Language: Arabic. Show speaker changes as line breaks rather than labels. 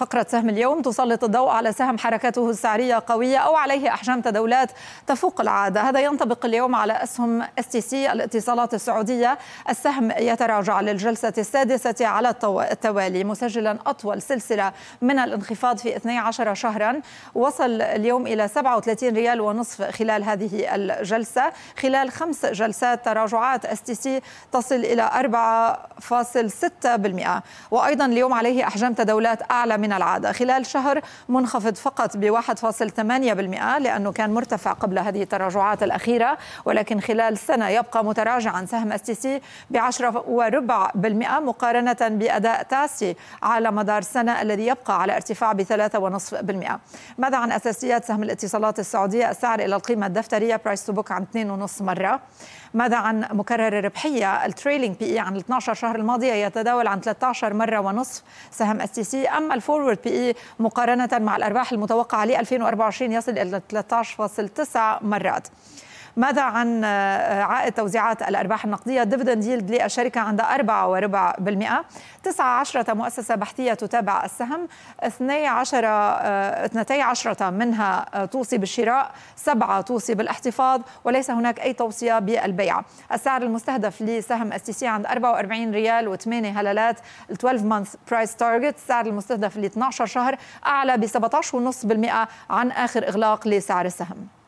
فقرة سهم اليوم تسلط الضوء على سهم حركته السعرية قوية أو عليه أحجام تداولات تفوق العادة هذا ينطبق اليوم على أسهم اس تي سي الاتصالات السعودية السهم يتراجع للجلسة السادسة على التوالي مسجلا أطول سلسلة من الانخفاض في 12 شهرا وصل اليوم إلى 37 ريال ونصف خلال هذه الجلسة خلال خمس جلسات تراجعات اس تي سي تصل إلى 4.6% وأيضا اليوم عليه أحجام تداولات أعلى من من العادة خلال شهر منخفض فقط ب 1.8% لأنه كان مرتفع قبل هذه التراجعات الأخيرة ولكن خلال سنة يبقى متراجعا سهم اس تي سي ب 10 وربع بالمئة مقارنة بأداء تاسي على مدار السنة الذي يبقى على ارتفاع ب 3.5% ماذا عن أساسيات سهم الاتصالات السعودية السعر إلى القيمة الدفترية برايس تو بوك عن 2.5 مرة ماذا عن مكرر الربحية التريلينج بي إي عن 12 شهر الماضية يتداول عن 13 مرة ونصف سهم اس تي سي أما الفور فورورد بي e مقارنة مع الأرباح المتوقعة ل 2024 يصل إلى 13.9 مرات ماذا عن آه، عائد توزيعات الأرباح النقدية ديفيدند يلد للشركة عند 4.4% 19 مؤسسة بحثية تتابع السهم 12 12 آه، منها آه، توصي بالشراء سبعة توصي بالاحتفاظ وليس هناك أي توصية بالبيع السعر المستهدف لسهم اس تي سي عند 44 ريال و8 هلالات 12 مانث برايس تارجت السعر المستهدف ل 12 شهر أعلى ب 17.5% عن آخر إغلاق لسعر السهم